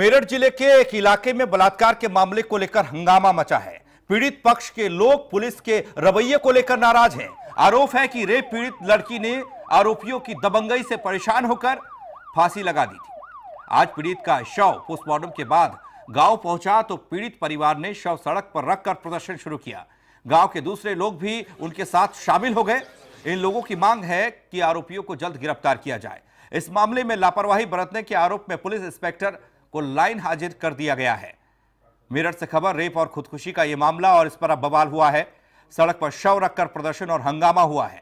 मेरठ जिले के एक इलाके में बलात्कार के मामले को लेकर हंगामा मचा है पीड़ित पक्ष के लोग पुलिस के रवैये को लेकर नाराज हैं। आरोप है कि रेप पीड़ित लड़की ने आरोपियों की दबंगई से परेशान होकर फांसी लगा दी थी आज पीड़ित का शव पोस्टमार्टम के बाद गांव पहुंचा तो पीड़ित परिवार ने शव सड़क पर रखकर प्रदर्शन शुरू किया गांव के दूसरे लोग भी उनके साथ शामिल हो गए इन लोगों की मांग है कि आरोपियों को जल्द गिरफ्तार किया जाए इस मामले में लापरवाही बरतने के आरोप में पुलिस इंस्पेक्टर को लाइन हाजिर कर दिया गया है मेरठ से खबर रेप और खुदकुशी का यह मामला और इस पर अब बवाल हुआ है सड़क पर शव रखकर प्रदर्शन और हंगामा हुआ है